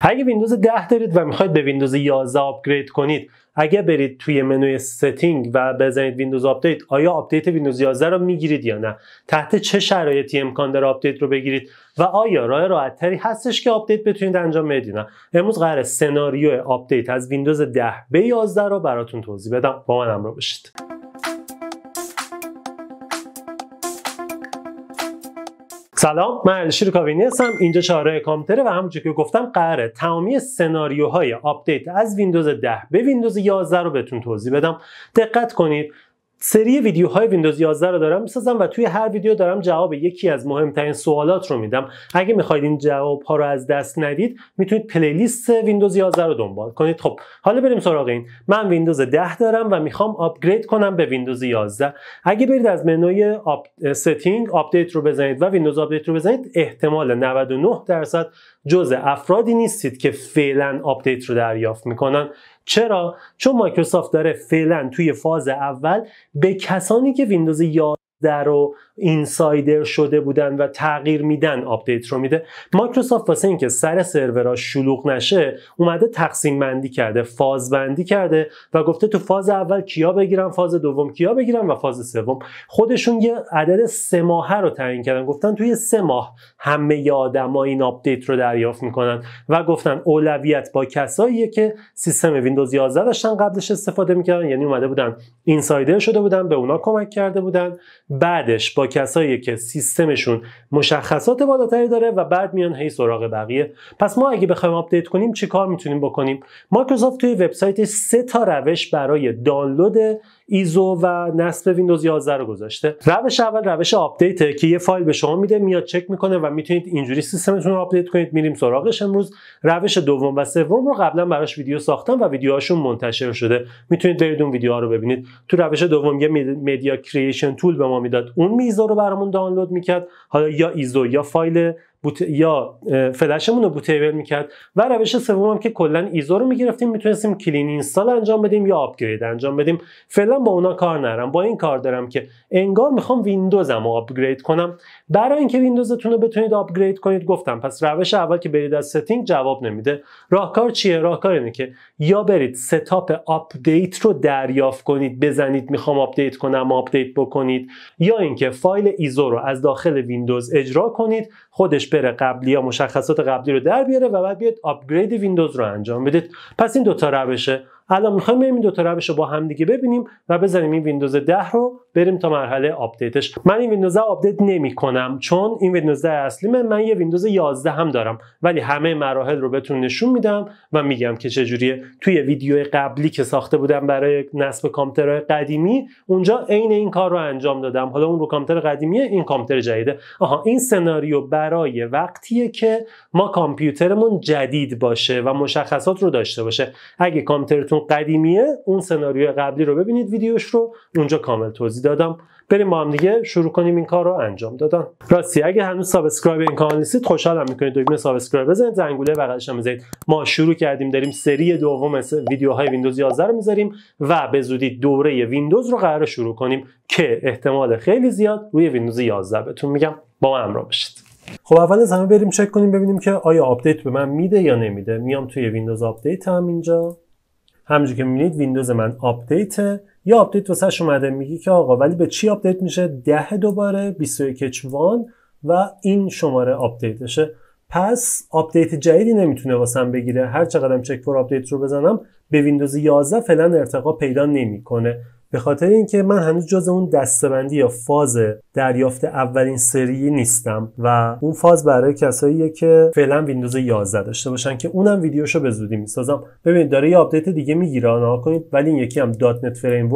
اگه ویندوز 10 دارید و میخواید به ویندوز 11 آپگرید کنید اگه برید توی منوی ستینگ و بزنید ویندوز آپدیت آیا آپدیت ویندوز 11 رو میگیرید یا نه تحت چه شرایطی امکان داره آپدیت رو بگیرید و آیا راه راحتتری هستش که آپدیت بتونید انجام بدید نه امروز قرار سناریو آپدیت از ویندوز 10 به 11 رو براتون توضیح بدم با من همراه باشید سلام من علیشیر کاوینی هستم اینجا چهاره کامتره و همونجور که گفتم قراره تمامی سناریوهای آپدیت از ویندوز 10 به ویندوز 11 رو بهتون توضیح بدم دقت کنید سری ویدیوهای ویندوز 11 رو دارم میسازم و توی هر ویدیو دارم جواب یکی از مهمترین سوالات رو میدم اگه میخواید این جواب ها رو از دست ندید میتونید پلیلیست ویندوز 11 رو دنبال کنید خب حالا بریم سراغ این من ویندوز 10 دارم و میخوام آپگرید کنم به ویندوز 11 اگه برید از منوی آپ... ستینگ آپدیت رو بزنید و ویندوز آپدیت رو بزنید احتمال 99 درصد جزء افرادی نیستید که فعلا آپدیت رو دریافت میکنن چرا چون مایکروسافت داره فعلا توی فاز اول به کسانی که ویندوز 11 در و اینسایدر شده بودن و تغییر میدن آپدیت رو میده مایکروسافت واسه اینکه سر سرورها شلوغ نشه اومده تقسیم بندی کرده فاز بندی کرده و گفته تو فاز اول کیا بگیرن فاز دوم کیا بگیرم و فاز سوم خودشون یه عدد سه ماهه رو تعیین کردن گفتن توی سه ماه همه آدما این آپدیت رو دریافت میکنن و گفتن اولویت با کساییه که سیستم ویندوز 11 داشتن قبلش استفاده میکردن یعنی اومده بودن اینسایدر شده بودن به اونا کمک کرده بودن بعدش با کسایی که سیستمشون مشخصات بالاتری داره و بعد میان هی سراغ بقیه پس ما اگه بخوایم آپدیت کنیم چیکار کار میتونیم بکنیم مایکروسافت توی وبسایتش سه تا روش برای دانلود ایزو و نصب ویندوز 11 رو گذاشته روش اول روش آپدیت که یه فایل به شما میده میاد چک میکنه و میتونید اینجوری سیستمتون رو آپدیت کنید میریم سراغش امروز روش دوم و سوم رو قبلا براش ویدیو ساختم و ویدیوهاشون منتشر شده میتونید برید اون ویدیوها رو ببینید تو روش دوم یه مدیا کریشن تول به ما میداد اون میزو رو برامون دانلود میکرد حالا یا ایزو یا فایل یا فلشمون رو بوتیبل میکرد و روش سوم هم که کلا ایزو رو میگرفتیم میتونستیم کلین اینستال انجام بدیم یا آپگرید انجام بدیم فعلا با اونا کار نرم با این کار دارم که انگار میخوام ویندوزم رو آپگرید کنم برای اینکه ویندوزتون رو بتونید آپگرید کنید گفتم پس روش اول که برید از ستینگ جواب نمیده راهکار چیه راهکار اینه که یا برید ستاپ آپدیت رو دریافت کنید بزنید میخوام آپدیت کنم آپدیت بکنید یا اینکه فایل ایزو رو از داخل ویندوز اجرا کنید خودش بره قبلی یا مشخصات قبلی رو در بیاره و بعد بیاد آپگرید ویندوز رو انجام بدید پس این دوتا روشه الان میخوایم این دوتا روش رو با هم دیگه ببینیم و بزنیم این ویندوز 10 رو بریم تا مرحله آپدیتش من این ویندوز آپدیت نمی کنم چون این ویندوز اصلی من من یه ویندوز 11 هم دارم ولی همه مراحل رو بهتون نشون میدم و میگم که چجوریه توی ویدیو قبلی که ساخته بودم برای نصب کامپیوتر قدیمی اونجا عین این کار رو انجام دادم حالا اون رو کامپیوتر قدیمیه این کامپیوتر جدیده آها این سناریو برای وقتیه که ما کامپیوترمون جدید باشه و مشخصات رو داشته باشه اگه کامپیوترتون قدیمیه اون سناریو قبلی رو ببینید ویدیوش رو اونجا کامل توضیح دادم بریم با هم دیگه شروع کنیم این کار رو انجام دادن راستی اگه هنوز سابسکرایب این کانال نیستید خوشحالم میکنید دکمه سابسکرایب بزنید زنگوله بغلش هم بزنید ما شروع کردیم داریم سری دوم ویدیوهای ویندوز 11 رو میذاریم و به زودی دوره ویندوز رو قرار شروع کنیم که احتمال خیلی زیاد روی ویندوز 11 بهتون میگم با ما همراه بشید خب اول از همه بریم چک کنیم ببینیم که آیا آپدیت به من میده یا نمیده میام توی ویندوز آپدیت هم اینجا همونجوری که میبینید ویندوز من آپدیت یه آپدیت واسش اومده میگی که آقا ولی به چی آپدیت میشه ده دوباره 21 وان و این شماره آپدیتشه پس آپدیت جدیدی نمیتونه واسم بگیره هر چقدرم چک فور آپدیت رو بزنم به ویندوز 11 فعلا ارتقا پیدا نمیکنه به خاطر اینکه من هنوز جز اون دستبندی یا فاز دریافت اولین سری نیستم و اون فاز برای کساییه که فعلا ویندوز 11 داشته باشن که اونم ویدیوشو به زودی میسازم ببینید داره یه آپدیت دیگه میگیره نه کنید ولی این یکی هم دات نت فریم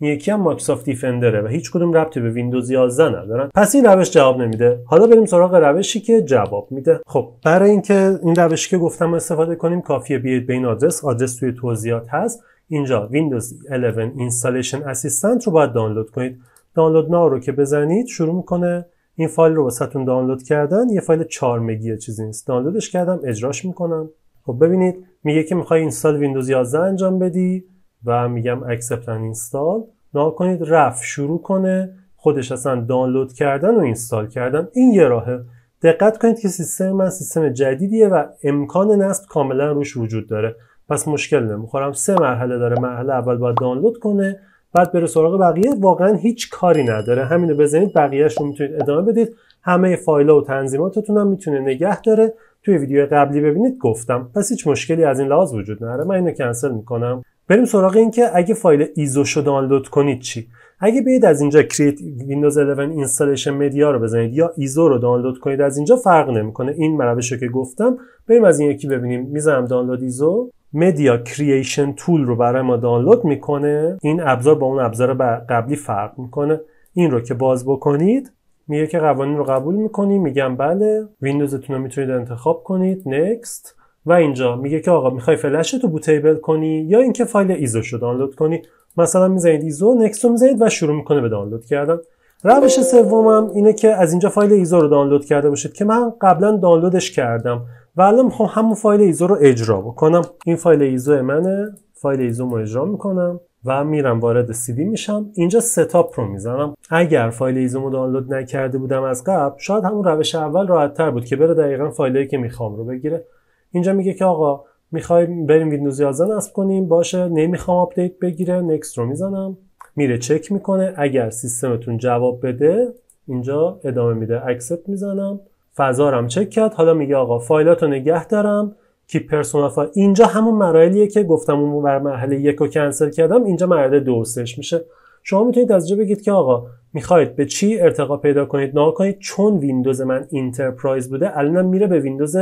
یکی هم مایکروسافت دیفندره و هیچ کدوم ربطی به ویندوز 11 ندارن پس این روش جواب نمیده حالا بریم سراغ روشی که جواب میده خب برای اینکه این روشی که گفتم استفاده کنیم کافیه بیاید به این آدرس آدرس توی توضیحات هست اینجا ویندوز 11 اینستالیشن اسیستنت رو باید دانلود کنید دانلود نارو رو که بزنید شروع میکنه این فایل رو واسهتون دانلود کردن یه فایل 4 مگی چیزی نیست دانلودش کردم اجراش میکنم خب ببینید میگه که میخوای اینستال ویندوز 11 انجام بدی و میگم اکسپت اینستال نا کنید رفت شروع کنه خودش اصلا دانلود کردن و اینستال کردن این یه راهه دقت کنید که سیستم من سیستم جدیدیه و امکان نصب کاملا روش وجود داره پس مشکل نمیخورم سه مرحله داره مرحله اول باید دانلود کنه بعد بره سراغ بقیه واقعا هیچ کاری نداره همینو بزنید بقیهش رو میتونید ادامه بدید همه فایل و تنظیماتتون هم میتونه نگه داره توی ویدیو قبلی ببینید گفتم پس هیچ مشکلی از این لحاظ وجود نداره من اینو کنسل میکنم بریم سراغ اینکه اگه فایل ایزو رو دانلود کنید چی اگه بیاید از اینجا کریت ویندوز 11 اینستالیشن مدیا رو بزنید یا ایزو رو دانلود کنید از اینجا فرق نمیکنه این روشی که گفتم بریم از این یکی ببینیم میذارم دانلود ایزو مدیا کرییشن تول رو برای ما دانلود میکنه این ابزار با اون ابزار قبلی فرق میکنه این رو که باز بکنید میگه که قوانین رو قبول میکنی میگم بله ویندوزتون رو میتونید انتخاب کنید نکست و اینجا میگه که آقا میخوای فلش تو بوتیبل کنی یا اینکه فایل ایزو رو دانلود کنی مثلا میزنید ایزو نکست رو میزنید و شروع میکنه به دانلود کردن روش سومم اینه که از اینجا فایل ایزو رو دانلود کرده باشید که من قبلا دانلودش کردم و الان میخوام همون فایل ایزو رو اجرا بکنم این فایل ایزو منه فایل ایزو رو اجرا میکنم و میرم وارد CD میشم اینجا ستاپ رو میزنم اگر فایل ایزو رو دانلود نکرده بودم از قبل شاید همون روش اول راحت تر بود که بره دقیقا فایلی که میخوام رو بگیره اینجا میگه که آقا میخوایم بریم ویندوز 11 نصب کنیم باشه نمیخوام آپدیت بگیره نکست رو میزنم میره چک میکنه اگر سیستمتون جواب بده اینجا ادامه میده اکسپت میزنم فضا هم چک کرد حالا میگه آقا فایلاتو نگه دارم کی پرسونال فایل اینجا همون مراحلیه که گفتم اون بر مرحله یک رو کنسل کردم اینجا مرحله دو میشه شما میتونید از اینجا بگید که آقا میخواید به چی ارتقا پیدا کنید نه کنید چون ویندوز من اینترپرایز بوده الانم میره به ویندوز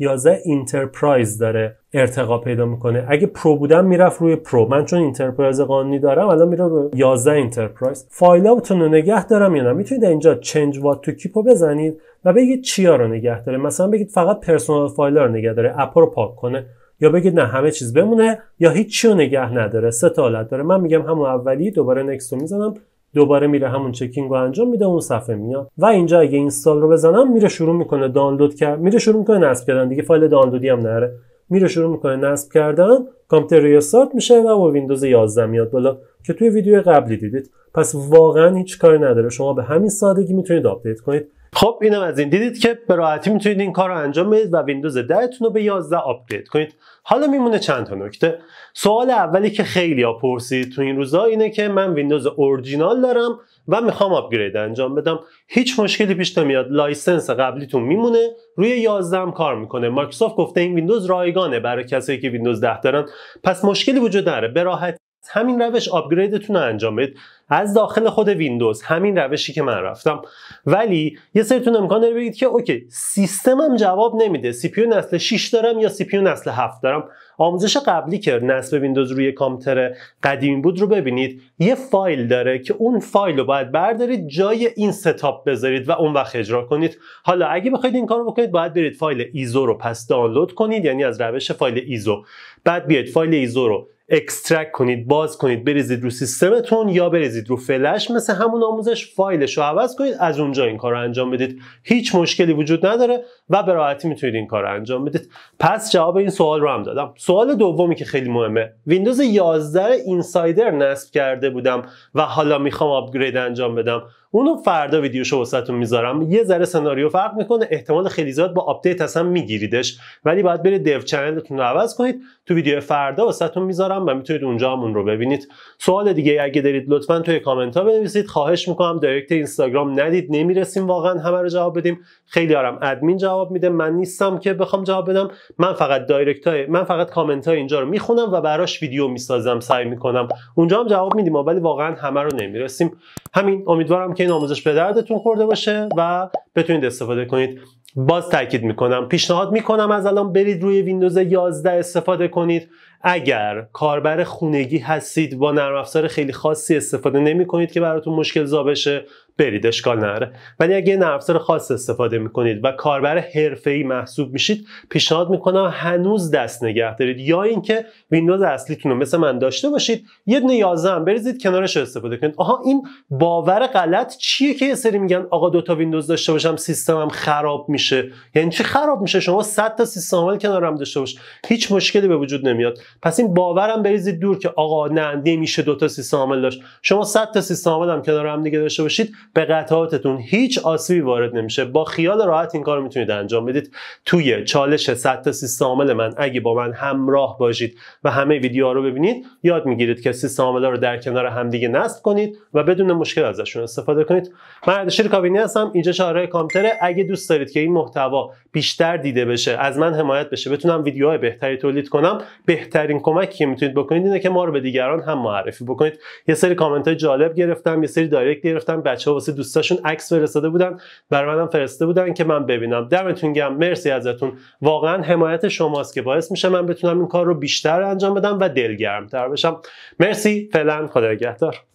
11 انترپرایز داره ارتقا پیدا میکنه اگه پرو بودم میرفت روی پرو من چون انترپرایز قانونی دارم الان میره روی 11 اینترپرایز فایلاتون رو نگه دارم یا نه میتونید اینجا چنج وات تو کیپو بزنید و بگید چیا رو نگه داره مثلا بگید فقط پرسونال فایل رو نگه داره اپ رو پاک کنه یا بگید نه همه چیز بمونه یا هیچ رو نگه نداره سه تا حالت داره من میگم همون اولی دوباره نکست میزنم دوباره میره همون چکینگ رو انجام میده اون صفحه میاد و اینجا اگه اینستال رو بزنم میره شروع میکنه دانلود کرد میره شروع میکنه نصب کردن دیگه فایل دانلودی هم نره میره شروع میکنه نصب کردن کامپیوتر ریستارت میشه و با ویندوز 11 میاد بالا که توی ویدیو قبلی دیدید پس واقعا هیچ کاری نداره شما به همین سادگی میتونید آپدیت کنید خب اینم از این دیدید که به راحتی میتونید این کار رو انجام بدید و ویندوز 10 تون رو به 11 آپدیت کنید حالا میمونه چند تا نکته سوال اولی که خیلی پرسید تو این روزا اینه که من ویندوز اورجینال دارم و میخوام آپگرید انجام بدم هیچ مشکلی پیش نمیاد لایسنس قبلیتون میمونه روی 11 هم کار میکنه مایکروسافت گفته این ویندوز رایگانه برای کسایی که ویندوز 10 دارن پس مشکلی وجود نداره به راحتی همین روش آپگریدتون رو انجام بدید از داخل خود ویندوز همین روشی که من رفتم ولی یه سریتون امکان داره بگید که اوکی سیستمم جواب نمیده سی پیو نسل 6 دارم یا سی پیو نسل 7 دارم آموزش قبلی که نصب ویندوز روی کامپیوتر قدیمی بود رو ببینید یه فایل داره که اون فایل رو باید بردارید جای این ستاپ بذارید و اون وقت اجرا کنید حالا اگه بخواید این کارو بکنید باید برید فایل ایزو رو پس دانلود کنید یعنی از روش فایل ایزو بعد بیاید فایل ایزو رو اکسترکت کنید باز کنید بریزید رو سیستمتون یا بریزید رو فلش مثل همون آموزش فایلش رو عوض کنید از اونجا این کار رو انجام بدید هیچ مشکلی وجود نداره و به راحتی میتونید این کار رو انجام بدید پس جواب این سوال رو هم دادم سوال دومی که خیلی مهمه ویندوز 11 اینسایدر نصب کرده بودم و حالا میخوام آپگرید انجام بدم اونو فردا شو واسهتون میذارم یه ذره سناریو فرق میکنه احتمال خیلی زیاد با آپدیت اصلا میگیریدش ولی باید برید دو چنلتون رو عوض کنید تو ویدیو فردا واسهتون میذارم و میتونید اونجا هم رو ببینید سوال دیگه اگه دارید لطفا توی کامنت ها بنویسید خواهش میکنم دایرکت اینستاگرام ندید نمیرسیم واقعا همه رو جواب بدیم خیلی آرام ادمین جواب میده من نیستم که بخوام جواب بدم من فقط دایرکت های من فقط کامنت اینجا رو میخونم و براش ویدیو میسازم سعی میکنم اونجا هم جواب میدیم ولی واقعا همه رو نمیرسیم همین امیدوارم که این آموزش به دردتون خورده باشه و بتونید استفاده کنید باز تاکید میکنم پیشنهاد میکنم از الان برید روی ویندوز 11 استفاده کنید اگر کاربر خونگی هستید با نرم افزار خیلی خاصی استفاده نمی کنید که براتون مشکل زا بشه برید اشکال نره ولی اگه یه افزار خاص استفاده میکنید و کاربر حرفه‌ای محسوب میشید پیشنهاد میکنم هنوز دست نگه دارید یا اینکه ویندوز اصلیتون رو مثل من داشته باشید یه دونه 11 بریزید کنارش استفاده کنید آها این باور غلط چیه که یه سری میگن آقا دو تا ویندوز داشته باشم سیستمم خراب میشه یعنی چی خراب میشه شما 100 تا سیستم عامل کنارم داشته باش هیچ مشکلی به وجود نمیاد پس این باورم بریزید دور که آقا نه نمیشه دو تا سیستم عامل داشت شما 100 تا سیستم عامل هم کنارم دیگه داشته باشید به قطعاتتون هیچ آسیبی وارد نمیشه با خیال راحت این کار میتونید انجام بدید توی چالش 100 تا سیستم عامل من اگه با من همراه باشید و همه ویدیوها رو ببینید یاد میگیرید که سیستم عامل رو در کنار همدیگه نصب کنید و بدون مشکل ازشون استفاده کنید من اردشیر کابینی هستم اینجا شهرهای کامتره اگه دوست دارید که این محتوا بیشتر دیده بشه از من حمایت بشه بتونم ویدیوهای بهتری تولید کنم بهترین کمکی که میتونید بکنید اینه که ما رو به دیگران هم معرفی بکنید یه سری کامنت جالب گرفتم یه سری دایرکت گرفتم بچه واسه دوستاشون عکس فرستاده بودن برای منم فرسته بودن که من ببینم دمتون گم مرسی ازتون واقعا حمایت شماست که باعث میشه من بتونم این کار رو بیشتر انجام بدم و تر بشم مرسی فعلا خدا نگهدار